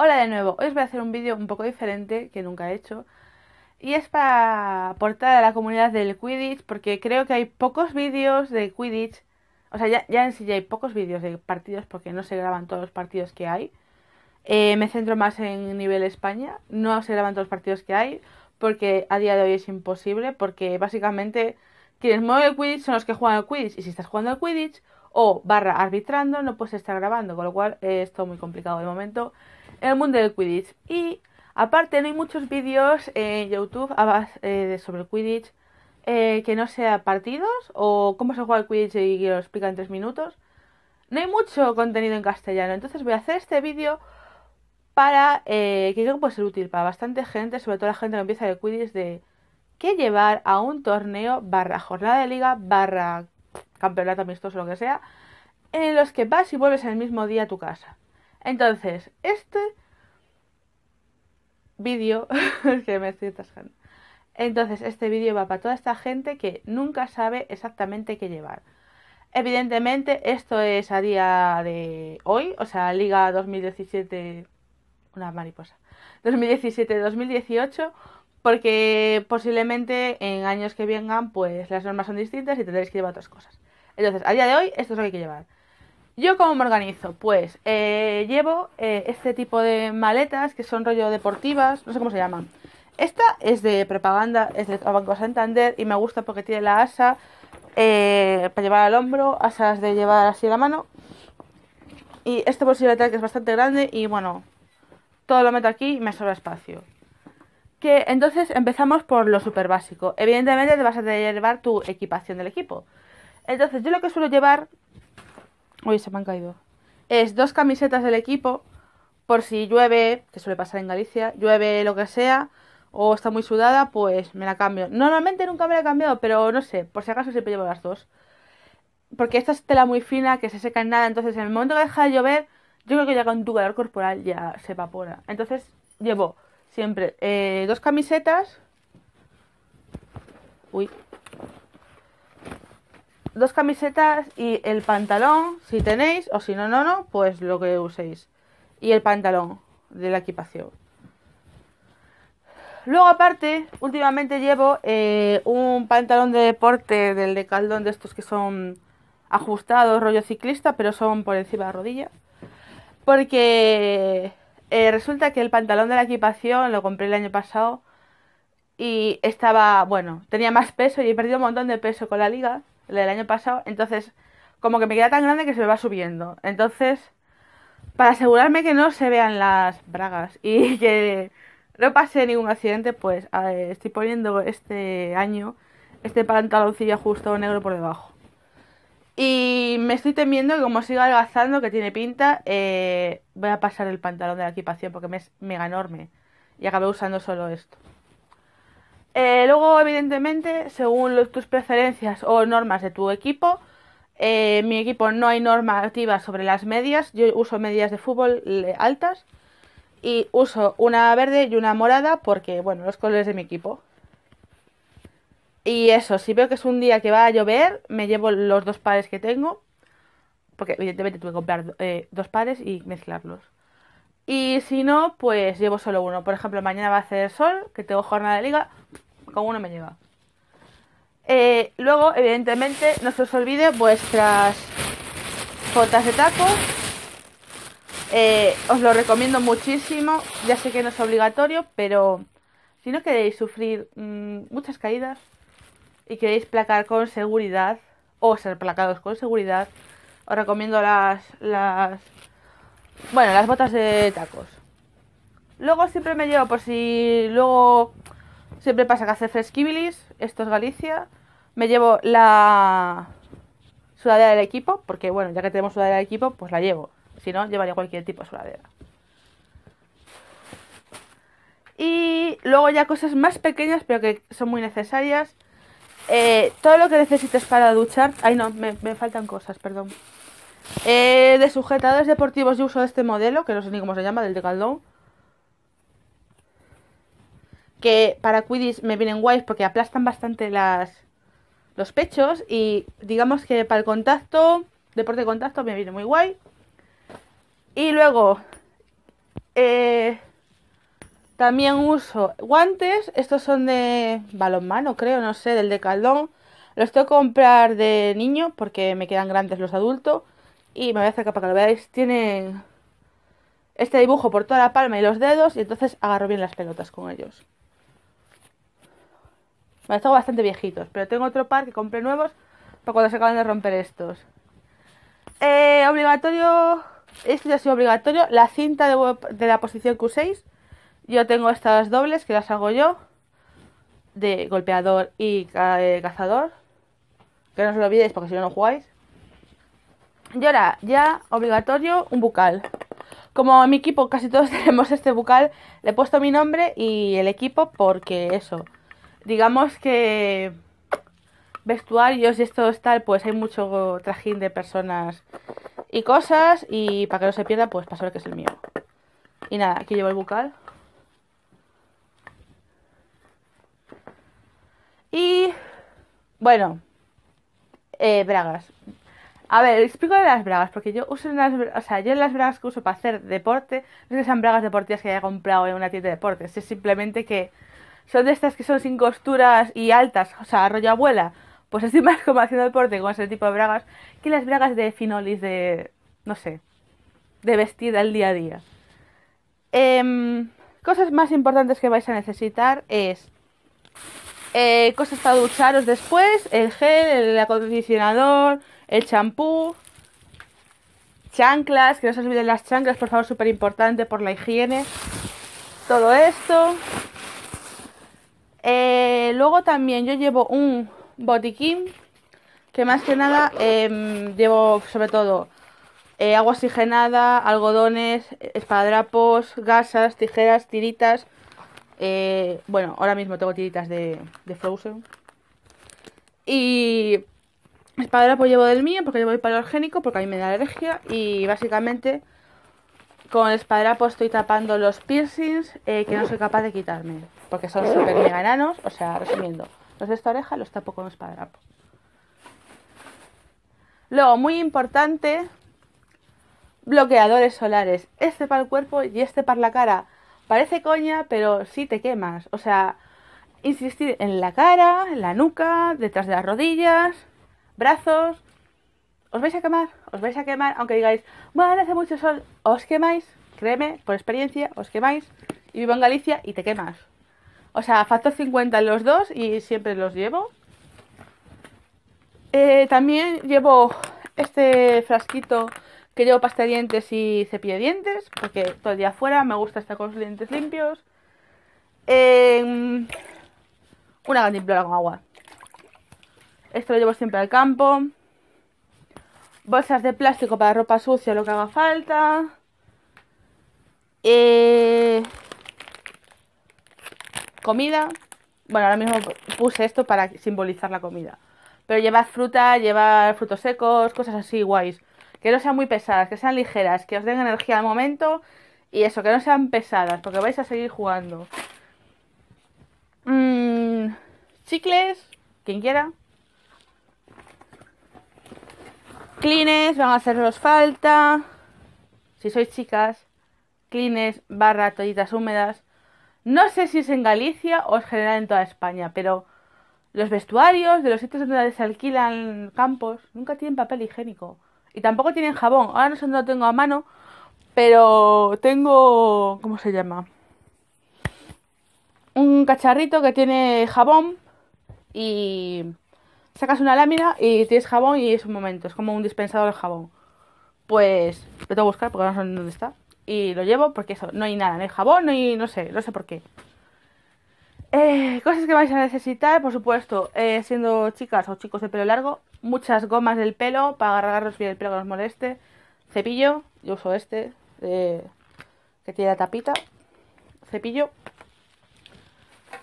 Hola de nuevo, hoy os voy a hacer un vídeo un poco diferente que nunca he hecho y es para aportar a la comunidad del Quidditch porque creo que hay pocos vídeos de Quidditch, o sea, ya, en sí ya hay pocos vídeos de partidos porque no se graban todos los partidos que hay. Eh, me centro más en nivel España, no se graban todos los partidos que hay porque a día de hoy es imposible porque básicamente quienes mueven el Quidditch son los que juegan al Quidditch y si estás jugando al Quidditch o barra arbitrando no puedes estar grabando, con lo cual eh, es todo muy complicado de momento en el mundo del Quidditch. Y aparte, no hay muchos vídeos en YouTube eh, sobre el Quidditch eh, que no sea partidos o cómo se juega el Quidditch y que lo explica en tres minutos. No hay mucho contenido en castellano, entonces voy a hacer este vídeo para eh, que creo que puede ser útil para bastante gente, sobre todo la gente que empieza el Quidditch, de qué llevar a un torneo barra jornada de liga barra campeonato amistoso, lo que sea, en los que vas y vuelves en el mismo día a tu casa. Entonces, este vídeo, es que me estoy atascando. Entonces, este vídeo va para toda esta gente que nunca sabe exactamente qué llevar. Evidentemente, esto es a día de hoy, o sea, Liga 2017, una mariposa, 2017-2018, porque posiblemente en años que vengan, pues las normas son distintas y tendréis que llevar otras cosas. Entonces, a día de hoy, esto es lo que hay que llevar. ¿Yo cómo me organizo? Pues eh, llevo eh, este tipo de maletas que son rollo deportivas, no sé cómo se llaman. Esta es de propaganda, es de Banco Santander y me gusta porque tiene la asa eh, para llevar al hombro, asas de llevar así la mano. Y este bolsillo de que es bastante grande y bueno, todo lo meto aquí y me sobra espacio. Que entonces empezamos por lo súper básico. Evidentemente te vas a llevar tu equipación del equipo. Entonces yo lo que suelo llevar Uy, se me han caído. Es dos camisetas del equipo, por si llueve, que suele pasar en Galicia, llueve lo que sea, o está muy sudada, pues me la cambio. Normalmente nunca me la he cambiado, pero no sé, por si acaso siempre llevo las dos. Porque esta es tela muy fina, que se seca en nada, entonces en el momento que deja de llover, yo creo que ya con tu calor corporal ya se evapora. Entonces llevo siempre eh, dos camisetas. Uy, dos camisetas y el pantalón, si tenéis, o si no, no, no, pues lo que uséis. Y el pantalón de la equipación. Luego, aparte, últimamente llevo eh, un pantalón de deporte del de caldón de estos que son ajustados, rollo ciclista, pero son por encima de la rodilla. Porque eh, resulta que el pantalón de la equipación lo compré el año pasado y estaba, bueno, tenía más peso y he perdido un montón de peso con la liga el del año pasado, entonces como que me queda tan grande que se me va subiendo. Entonces, para asegurarme que no se vean las bragas y que no pase ningún accidente, pues estoy poniendo este año este pantaloncillo justo negro por debajo. Y me estoy temiendo que como siga adelgazando, que tiene pinta, eh, voy a pasar el pantalón de la equipación porque me es mega enorme. Y acabé usando solo esto. Eh, luego, evidentemente, según tus preferencias o normas de tu equipo, En eh, mi equipo no hay norma activa sobre las medias. Yo uso medias de fútbol altas y uso una verde y una morada porque, bueno, los colores de mi equipo. Y eso, si veo que es un día que va a llover, me llevo los dos pares que tengo. Porque evidentemente tuve que comprar eh, dos pares y mezclarlos. Y si no, pues llevo solo uno. Por ejemplo, mañana va a hacer sol, que tengo jornada de liga, con uno me lleva eh, luego, evidentemente, no se os olvide vuestras Botas de tacos. Eh, os lo recomiendo muchísimo. Ya sé que no es obligatorio, pero si no queréis sufrir mm, muchas caídas y queréis placar con seguridad o ser placados con seguridad, os recomiendo las, las bueno, las botas de tacos. Luego siempre me llevo por si luego Siempre pasa que hace fresquibilis, esto es Galicia. Me llevo la sudadera del equipo, porque bueno, ya que tenemos sudadera del equipo, pues la llevo. Si no, llevaría cualquier tipo de sudadera. Y luego ya cosas más pequeñas, pero que son muy necesarias. Eh, todo lo que necesites para duchar. Ay, no, me, faltan cosas, perdón. Eh, de sujetadores deportivos yo uso este modelo, que no sé ni cómo se llama, del de Caldón que para cuidis me vienen guays porque aplastan bastante las, los pechos y digamos que para el contacto, deporte de contacto me viene muy guay. Y luego, eh, también uso guantes, estos son de balonmano creo, no sé, del de Caldón. Los tengo que comprar de niño porque me quedan grandes los adultos. Y me voy a acercar para que lo veáis. Tienen este dibujo por toda la palma y los dedos y entonces agarro bien las pelotas con ellos. Bueno, bastante viejitos, pero tengo otro par que compré nuevos para cuando se acaban de romper estos. Eh, obligatorio, esto ya ha sido obligatorio, la cinta de, la posición Q6. Yo tengo estas dobles que las hago yo, de golpeador y eh, cazador. Que no os lo olvidéis porque si no, no jugáis. Y ahora, ya obligatorio, un bucal. Como en mi equipo casi todos tenemos este bucal, le he puesto mi nombre y el equipo porque eso, digamos que vestuarios y esto es tal, pues hay mucho trajín de personas y cosas. Y para que no se pierda, pues pasó lo que es el mío. Y nada, aquí llevo el bucal. Y bueno, eh, bragas. A ver, explico de las bragas, porque yo uso unas, o sea, yo las bragas que uso para hacer deporte, no es que sean bragas deportivas que haya comprado en una tienda de deportes, es simplemente que son de estas que son sin costuras y altas, o sea, rollo abuela, pues estoy más como haciendo deporte con ese tipo de bragas que las bragas de finolis de, no sé, de vestida, el día a día. Em, cosas más importantes que vais a necesitar es eh, cosas para ducharos después, el gel, el acondicionador, el champú, chanclas, que no se olviden las chanclas, por favor, súper importante por la higiene. Todo esto, eh, luego también yo llevo un botiquín que más que nada em, llevo sobre todo eh, agua oxigenada, algodones, espadrapos, gasas, tijeras, tiritas. Eh, bueno, ahora mismo tengo tiritas de, Frozen. Y espadrapos llevo del mío porque llevo hipoalergénico porque a mí me da alergia y básicamente con el espadrapo estoy tapando los piercings eh, que no soy capaz de quitarme, porque son súper mega enanos. O sea, resumiendo, los de esta oreja los tapo con espadrapo. Luego, muy importante, bloqueadores solares. Este para el cuerpo y este para la cara. Parece coña, pero sí te quemas. O sea, insistir en la cara, en la nuca, detrás de las rodillas, brazos, os vais a quemar, os vais a quemar, aunque digáis, bueno, hace mucho sol, os quemáis, créeme, por experiencia, os quemáis, y vivo en Galicia y te quemas. O sea, factor 50 en los dos y siempre los llevo. Eh, también llevo este frasquito que llevo pasta de dientes y cepillo de dientes, porque todo el día afuera me gusta estar con los dientes limpios. Em, una gandimplora con agua. Esto lo llevo siempre al campo bolsas de plástico para ropa sucia, lo que haga falta. Eh, comida. Bueno, ahora mismo puse esto para simbolizar la comida. Pero llevad fruta, llevad frutos secos, cosas así guays. Que no sean muy pesadas, que sean ligeras, que os den energía al momento. Y eso, que no sean pesadas, porque vais a seguir jugando. Mm, chicles, quien quiera. Clines van a haceros falta. Si sois chicas, clines barra toallitas húmedas. No sé si es en Galicia o es general en toda España, pero los vestuarios de los sitios donde se alquilan campos nunca tienen papel higiénico. Y tampoco tienen jabón. Ahora no sé dónde lo tengo a mano, pero tengo... ¿Cómo se llama? Un cacharrito que tiene jabón y sacas una lámina y tienes jabón y es un momento, es como un dispensador de jabón. Pues lo tengo que buscar porque no sé dónde está. Y lo llevo porque eso, no hay nada, no hay jabón, no no sé, no sé por qué. Eh, cosas que vais a necesitar, por supuesto, eh, siendo chicas o chicos de pelo largo, muchas gomas del pelo para agarraros bien el pelo que nos moleste, cepillo, yo uso este, eh, que tiene la tapita, cepillo,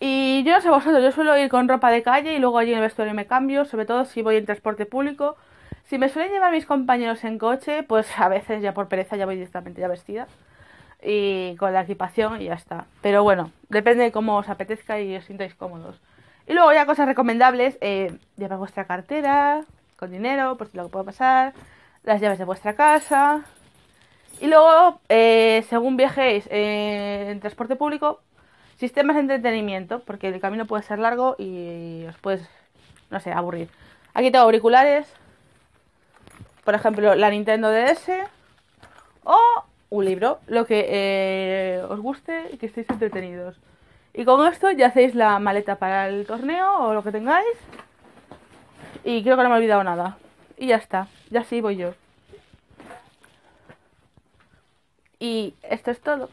y yo no sé vosotros, yo suelo ir con ropa de calle y luego allí en el vestuario me cambio, sobre todo si voy en transporte público. Si me suelen llevar mis compañeros en coche, pues a veces ya por pereza ya voy directamente ya vestida y con la equipación y ya está. Pero bueno, depende de cómo os apetezca y os sintáis cómodos. Y luego ya cosas recomendables, eh, llevar vuestra cartera con dinero, por si lo que pueda pasar, las llaves de vuestra casa. Y luego, eh, según viajéis eh, en transporte público, Sistemas de entretenimiento, porque el camino puede ser largo y os puedes, no sé, aburrir. Aquí tengo auriculares, por ejemplo, la Nintendo DS o un libro, lo que eh, os guste y que estéis entretenidos. Y con esto ya hacéis la maleta para el torneo o lo que tengáis. Y creo que no me he olvidado nada. Y ya está, ya sí voy yo. Y esto es todo.